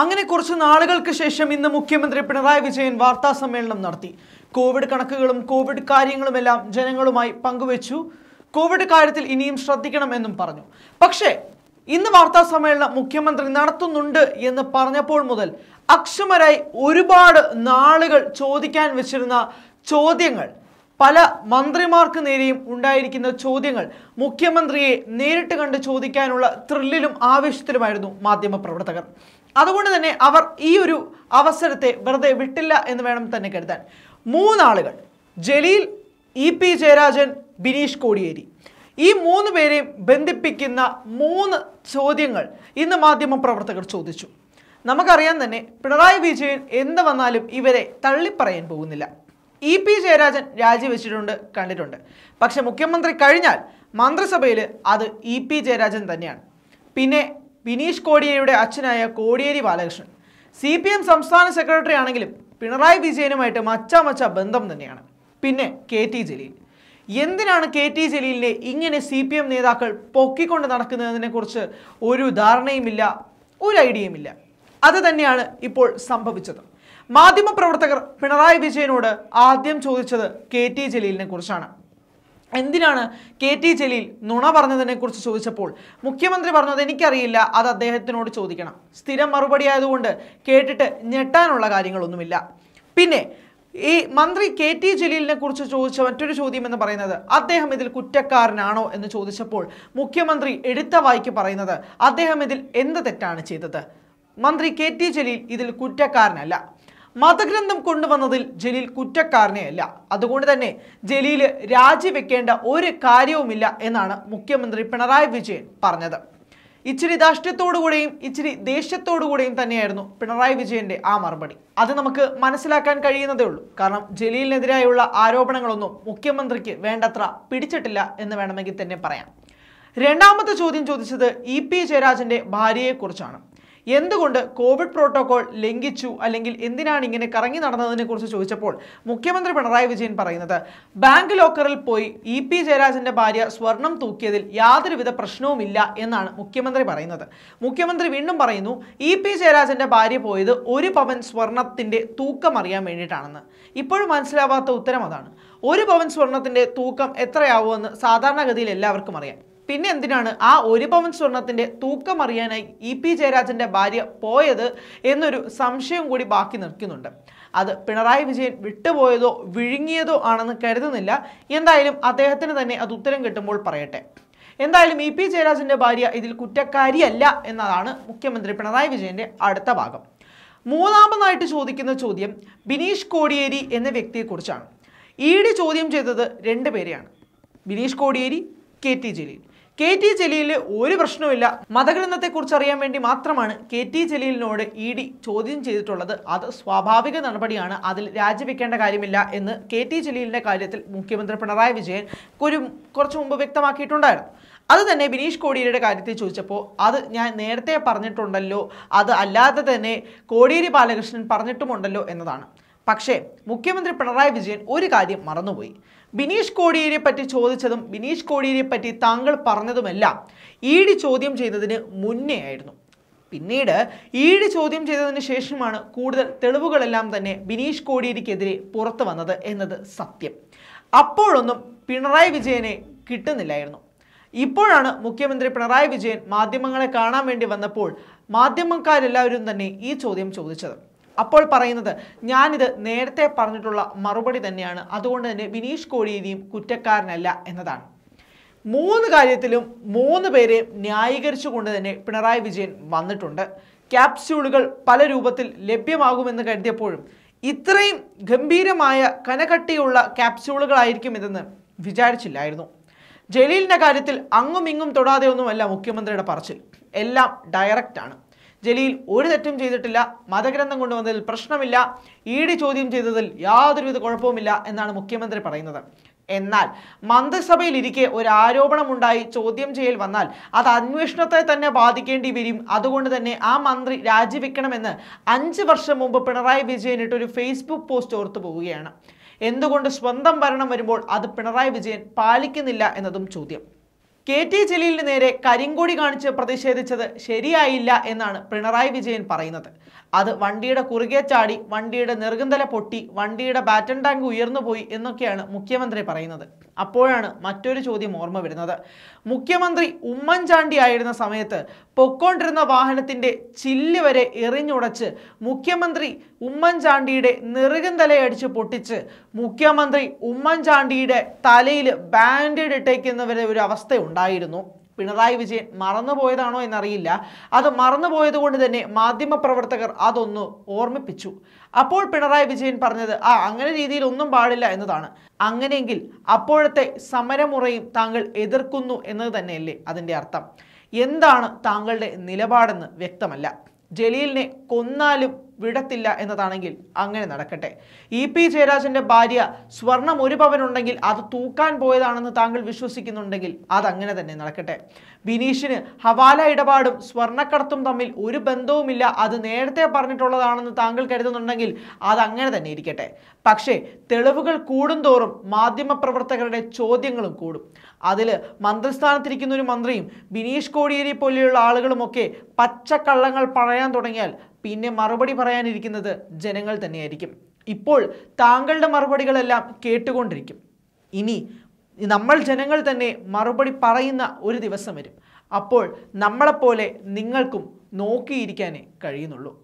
അങ്ങനെ കുറച്ച് നാളുകൾക്ക് ശേഷം ഇന്ന് മുഖ്യമന്ത്രി പിണറായി വിജയൻ വാർത്താ സമ്മേളനം നടത്തി കോവിഡ് കണക്കുകളും കോവിഡ് കാര്യങ്ങളുമെല്ലാം ജനങ്ങളുമായി പങ്കുവച്ചു കോവിഡ് കാര്യത്തിൽ ഇനിയും ശ്രദ്ധിക്കണമെന്നും പറഞ്ഞു പക്ഷേ ഇന്ന് വാർത്താ സമ്മേളനം മുഖ്യമന്ത്രി നടത്തുന്നുണ്ട് എന്ന് പറഞ്ഞപ്പോൾ മുതൽ അക്ഷമരായി ഒരുപാട് നാളുകൾ ചോദിക്കാൻ വെച്ചിരുന്ന ചോദ്യങ്ങൾ പല മന്ത്രിമാർക്ക് നേരെയും ഉണ്ടായിരിക്കുന്ന ചോദ്യങ്ങൾ മുഖ്യമന്ത്രിയെ നേരിട്ട് കണ്ട് ചോദിക്കാനുള്ള ത്രില്ലിലും ആവേശത്തിലുമായിരുന്നു മാധ്യമപ്രവർത്തകർ അതുകൊണ്ട് തന്നെ അവർ ഈ ഒരു അവസരത്തെ വെറുതെ വിട്ടില്ല എന്ന് വേണം തന്നെ കരുതാൻ മൂന്നാളുകൾ ജലീൽ ഇ പി ജയരാജൻ ബിനീഷ് കോടിയേരി ഈ മൂന്ന് പേരെയും ബന്ധിപ്പിക്കുന്ന മൂന്ന് ചോദ്യങ്ങൾ ഇന്ന് മാധ്യമ പ്രവർത്തകർ ചോദിച്ചു നമുക്കറിയാം തന്നെ പിണറായി വിജയൻ എന്ത് വന്നാലും ഇവരെ തള്ളിപ്പറയാൻ പോകുന്നില്ല ഇ പി ജയരാജൻ രാജിവെച്ചിട്ടുണ്ട് കണ്ടിട്ടുണ്ട് പക്ഷെ മുഖ്യമന്ത്രി കഴിഞ്ഞാൽ മന്ത്രിസഭയിൽ അത് ഇ പി ജയരാജൻ തന്നെയാണ് പിന്നെ വിനീഷ് കോടിയേരിയുടെ അച്ഛനായ Kodiyeri Balakrishnan C P M സംസ്ഥാന സെക്രട്ടറി ആണെങ്കിലും പിണറായി വിജയനുമായിട്ട് മച്ചാമച്ച ബന്ധം തന്നെയാണ് പിന്നെ കെ ടി ജലീൽ എന്തിനാണ് കെ ടി ജലീലിനെ ഇങ്ങനെ സി പി എം നേതാക്കൾ പൊക്കിക്കൊണ്ട് നടക്കുന്നതിനെക്കുറിച്ച് ഒരു ധാരണയുമില്ല ഒരു ഐഡിയയുമില്ല അത് തന്നെയാണ് ഇപ്പോൾ സംഭവിച്ചത് മാധ്യമപ്രവർത്തകർ പിണറായി വിജയനോട് ആദ്യം ചോദിച്ചത് കെ ടി ജലീലിനെ കുറിച്ചാണ് എന്തിനാണ് കെ ടി ജലീൽ നുണ പറഞ്ഞതിനെക്കുറിച്ച് ചോദിച്ചപ്പോൾ മുഖ്യമന്ത്രി പറഞ്ഞത് എനിക്കറിയില്ല അത് അദ്ദേഹത്തിനോട് ചോദിക്കണം സ്ഥിരം മറുപടി ആയതുകൊണ്ട് കേട്ടിട്ട് ഞെട്ടാനുള്ള കാര്യങ്ങളൊന്നുമില്ല പിന്നെ ഈ മന്ത്രി കെ ടി ജലീലിനെ കുറിച്ച് ചോദിച്ച മറ്റൊരു ചോദ്യം എന്ന് പറയുന്നത് അദ്ദേഹം ഇതിൽ കുറ്റക്കാരനാണോ എന്ന് ചോദിച്ചപ്പോൾ മുഖ്യമന്ത്രി എടുത്ത വായിക്ക് പറയുന്നത് അദ്ദേഹം ഇതിൽ എന്ത് തെറ്റാണ് ചെയ്തത് മന്ത്രി കെ ടി ജലീൽ ഇതിൽ കുറ്റക്കാരനല്ല മതഗ്രന്ഥം കൊണ്ടുവന്നതിൽ ജലീൽ കുറ്റക്കാരനെയല്ല അതുകൊണ്ട് തന്നെ ജലീൽ രാജിവെക്കേണ്ട ഒരു കാര്യവുമില്ല എന്നാണ് മുഖ്യമന്ത്രി പിണറായി വിജയൻ പറഞ്ഞത് ഇച്ചിരി ധാഷ്ട്യത്തോടുകൂടെയും ഇച്ചിരി ദേഷ്യത്തോടുകൂടെയും തന്നെയായിരുന്നു പിണറായി വിജയന്റെ ആ മറുപടി അത് നമുക്ക് മനസ്സിലാക്കാൻ കഴിയുന്നതേ ഉള്ളൂ കാരണം ജലീലിനെതിരായുള്ള ആരോപണങ്ങളൊന്നും മുഖ്യമന്ത്രിക്ക് വേണ്ടത്ര പിടിച്ചിട്ടില്ല എന്ന് വേണമെങ്കിൽ തന്നെ പറയാം രണ്ടാമത്തെ ചോദ്യം ചോദിച്ചത് ഇ പി ജയരാജന്റെ ഭാര്യയെക്കുറിച്ചാണ് എന്തുകൊണ്ട് കോവിഡ് പ്രോട്ടോകോൾ ലംഘിച്ചു അല്ലെങ്കിൽ എന്തിനാണ് ഇങ്ങനെ കറങ്ങി നടന്നതിനെ കുറിച്ച് ചോദിച്ചപ്പോൾ മുഖ്യമന്ത്രി പിണറായി വിജയൻ പറയുന്നത് ബാങ്ക് ലോക്കറിൽ പോയി ഇ പി ജയരാജന്റെ ഭാര്യ സ്വർണം തൂക്കിയതിൽ യാതൊരുവിധ പ്രശ്നവുമില്ല എന്നാണ് മുഖ്യമന്ത്രി പറയുന്നത് മുഖ്യമന്ത്രി വീണ്ടും പറയുന്നു ഇ പി ജയരാജന്റെ ഭാര്യ പോയത് ഒരു പവൻ സ്വർണത്തിന്റെ തൂക്കം അറിയാൻ വേണ്ടിയിട്ടാണെന്ന് ഇപ്പോഴും മനസ്സിലാവാത്ത ഉത്തരം അതാണ് ഒരു പവൻ സ്വർണത്തിന്റെ തൂക്കം എത്രയാവുമെന്ന് സാധാരണഗതിയിൽ എല്ലാവർക്കും അറിയാം പിന്നെ എന്തിനാണ് ആ ഒരു പവൻ സ്വർണത്തിന്റെ തൂക്കം അറിയാനായി ഇ പി ജയരാജന്റെ ഭാര്യ പോയത് എന്നൊരു സംശയം കൂടി ബാക്കി നിൽക്കുന്നുണ്ട് അത് പിണറായി വിജയൻ വിട്ടുപോയതോ വിഴുങ്ങിയതോ ആണെന്ന് കരുതുന്നില്ല എന്തായാലും അദ്ദേഹത്തിന് തന്നെ അത് ഉത്തരം കിട്ടുമ്പോൾ പറയട്ടെ എന്തായാലും ഇ പി ജയരാജന്റെ ഭാര്യ ഇതിൽ കുറ്റക്കാരിയല്ല എന്നതാണ് മുഖ്യമന്ത്രി പിണറായി വിജയന്റെ അടുത്ത ഭാഗം മൂന്നാമതായിട്ട് ചോദിക്കുന്ന ചോദ്യം ബിനീഷ് കോടിയേരി എന്ന വ്യക്തിയെക്കുറിച്ചാണ് ഇ ചോദ്യം ചെയ്തത് രണ്ട് പേരെയാണ് Bineesh Kodiyeri K T Jaleel K T ജലീലിന് ഒരു പ്രശ്നവുമില്ല കുറിച്ച് അറിയാൻ വേണ്ടി മാത്രമാണ് കെ ടി ജലീലിനോട് ഇ ഡി ചോദ്യം ചെയ്തിട്ടുള്ളത് അത് സ്വാഭാവിക നടപടിയാണ് അതിൽ രാജിവെക്കേണ്ട കാര്യമില്ല എന്ന് കെ ടി ജലീലിന്റെ കാര്യത്തിൽ മുഖ്യമന്ത്രി പിണറായി വിജയൻ ഒരു കുറച്ച് മുമ്പ് വ്യക്തമാക്കിയിട്ടുണ്ടായിരുന്നു അത് തന്നെ ബിനീഷ് കോടിയേരിയുടെ കാര്യത്തിൽ ചോദിച്ചപ്പോൾ അത് ഞാൻ നേരത്തെ പറഞ്ഞിട്ടുണ്ടല്ലോ അത് അല്ലാതെ തന്നെ കോടിയേരി ബാലകൃഷ്ണൻ പറഞ്ഞിട്ടുമുണ്ടല്ലോ എന്നതാണ് പക്ഷേ മുഖ്യമന്ത്രി പിണറായി വിജയൻ ഒരു കാര്യം മറന്നുപോയി ബിനീഷ് കോടിയേരിയെ പറ്റി ചോദിച്ചതും ബിനീഷ് കോടിയേരിയെ പറ്റി താങ്കൾ പറഞ്ഞതുമെല്ലാം ഇ ഡി ചോദ്യം ചെയ്തതിന് മുന്നേ ആയിരുന്നു പിന്നീട് ഇ ഡി ചോദ്യം ചെയ്തതിന് ശേഷമാണ് കൂടുതൽ തെളിവുകളെല്ലാം തന്നെ ബിനീഷ് കോടിയേരിക്കെതിരെ പുറത്തു വന്നത് എന്നത് സത്യം അപ്പോഴൊന്നും പിണറായി വിജയനെ കിട്ടുന്നില്ലായിരുന്നു ഇപ്പോഴാണ് മുഖ്യമന്ത്രി പിണറായി വിജയൻ മാധ്യമങ്ങളെ കാണാൻ വേണ്ടി വന്നപ്പോൾ മാധ്യമക്കാരെല്ലാവരും തന്നെ ഈ ചോദ്യം ചോദിച്ചത് അപ്പോൾ പറയുന്നത് ഞാനിത് നേരത്തെ പറഞ്ഞിട്ടുള്ള മറുപടി തന്നെയാണ് അതുകൊണ്ട് തന്നെ വിനീഷ് കോടിയേരിയും കുറ്റക്കാരനല്ല എന്നതാണ് മൂന്ന് കാര്യത്തിലും മൂന്ന് പേരെ ന്യായീകരിച്ചുകൊണ്ട് തന്നെ പിണറായി വിജയൻ വന്നിട്ടുണ്ട് ക്യാപ്സ്യൂളുകൾ പല രൂപത്തിൽ ലഭ്യമാകുമെന്ന് കരുതിയപ്പോഴും ഇത്രയും ഗംഭീരമായ കനകട്ടിയുള്ള ക്യാപ്സ്യൂളുകളായിരിക്കും ഇതെന്ന് വിചാരിച്ചില്ലായിരുന്നു ജലീലിൻ്റെ കാര്യത്തിൽ അങ്ങും ഇങ്ങും തൊടാതെ ഒന്നുമല്ല മുഖ്യമന്ത്രിയുടെ പറച്ചിൽ എല്ലാം ഡയറക്റ്റാണ് ജലീൽ ഒരു തെറ്റും ചെയ്തിട്ടില്ല മതഗ്രന്ഥം കൊണ്ടുവന്നതിൽ പ്രശ്നമില്ല ഇ ഡി ചോദ്യം ചെയ്തതിൽ യാതൊരുവിധ കുഴപ്പവുമില്ല എന്നാണ് മുഖ്യമന്ത്രി പറയുന്നത് എന്നാൽ മന്ത്രിസഭയിൽ ഇരിക്കെ ഒരു ആരോപണമുണ്ടായി ചോദ്യം ചെയ്യൽ വന്നാൽ അത് അന്വേഷണത്തെ തന്നെ ബാധിക്കേണ്ടി വരും അതുകൊണ്ട് തന്നെ ആ മന്ത്രി രാജിവെക്കണമെന്ന് അഞ്ച് വർഷം മുമ്പ് പിണറായി വിജയൻ ഇട്ടൊരു ഫേസ്ബുക്ക് പോസ്റ്റ് ഓർത്തു പോവുകയാണ് എന്തുകൊണ്ട് സ്വന്തം ഭരണം വരുമ്പോൾ അത് പിണറായി വിജയൻ പാലിക്കുന്നില്ല എന്നതും ചോദ്യം കെ ടി ജലീലിന് നേരെ കരിങ്കൊടി കാണിച്ച് പ്രതിഷേധിച്ചത് ശരിയായില്ല എന്നാണ് പിണറായി വിജയൻ പറയുന്നത് അത് വണ്ടിയുടെ കുറുകെ ചാടി വണ്ടിയുടെ നിർഗന്ധല പൊട്ടി വണ്ടിയുടെ ബാറ്റൻ ടാങ്ക് ഉയർന്നുപോയി എന്നൊക്കെയാണ് മുഖ്യമന്ത്രി പറയുന്നത് അപ്പോഴാണ് മറ്റൊരു ചോദ്യം ഓർമ്മ വരുന്നത് മുഖ്യമന്ത്രി ഉമ്മൻചാണ്ടി ആയിരുന്ന സമയത്ത് പൊക്കോണ്ടിരുന്ന വാഹനത്തിൻ്റെ ചില്ല് വരെ എറിഞ്ഞുടച്ച് മുഖ്യമന്ത്രി ഉമ്മൻചാണ്ടിയുടെ നെറുകും തലയടിച്ച് പൊട്ടിച്ച് മുഖ്യമന്ത്രി ഉമ്മൻചാണ്ടിയുടെ തലയിൽ ബാൻഡേഡ് ഇട്ടേക്കുന്നവരെ ഒരു അവസ്ഥ ഉണ്ടായിരുന്നു പിണറായി വിജയൻ മറന്നുപോയതാണോ എന്നറിയില്ല അത് മറന്നുപോയത് കൊണ്ട് തന്നെ മാധ്യമപ്രവർത്തകർ അതൊന്ന് ഓർമ്മിപ്പിച്ചു അപ്പോൾ പിണറായി വിജയൻ പറഞ്ഞത് ആ അങ്ങനെ രീതിയിൽ ഒന്നും പാടില്ല എന്നതാണ് അങ്ങനെയെങ്കിൽ അപ്പോഴത്തെ സമരമുറയും താങ്കൾ എതിർക്കുന്നു എന്നത് തന്നെയല്ലേ അതിൻ്റെ അർത്ഥം എന്താണ് താങ്കളുടെ നിലപാടെന്ന് വ്യക്തമല്ല ജലീലിനെ കൊന്നാലും വിടത്തില്ല എന്നതാണെങ്കിൽ അങ്ങനെ നടക്കട്ടെ ഇ പി ജയരാജന്റെ ഭാര്യ സ്വർണം ഒരു പവനുണ്ടെങ്കിൽ അത് തൂക്കാൻ പോയതാണെന്ന് താങ്കൾ വിശ്വസിക്കുന്നുണ്ടെങ്കിൽ അതങ്ങനെ തന്നെ നടക്കട്ടെ ബിനീഷിന് ഹവാല ഇടപാടും സ്വർണ്ണക്കടത്തും തമ്മിൽ ഒരു ബന്ധവുമില്ല അത് നേരത്തെ പറഞ്ഞിട്ടുള്ളതാണെന്ന് താങ്കൾ കരുതുന്നുണ്ടെങ്കിൽ അതങ്ങനെ തന്നെ ഇരിക്കട്ടെ പക്ഷേ തെളിവുകൾ കൂടുന്തോറും മാധ്യമപ്രവർത്തകരുടെ ചോദ്യങ്ങളും കൂടും അതിൽ മന്ത്രിസ്ഥാനത്തിരിക്കുന്ന ഒരു മന്ത്രിയും ബിനീഷ് കോടിയേരി പോലെയുള്ള ആളുകളുമൊക്കെ പച്ചക്കള്ളങ്ങൾ പറയാൻ തുടങ്ങിയാൽ പിന്നെ മറുപടി പറയാനിരിക്കുന്നത് ജനങ്ങൾ തന്നെയായിരിക്കും ഇപ്പോൾ താങ്കളുടെ മറുപടികളെല്ലാം കേട്ടുകൊണ്ടിരിക്കും ഇനി നമ്മൾ ജനങ്ങൾ തന്നെ മറുപടി പറയുന്ന ഒരു ദിവസം വരും അപ്പോൾ നമ്മളെപ്പോലെ നിങ്ങൾക്കും നോക്കിയിരിക്കാനേ കഴിയുന്നുള്ളൂ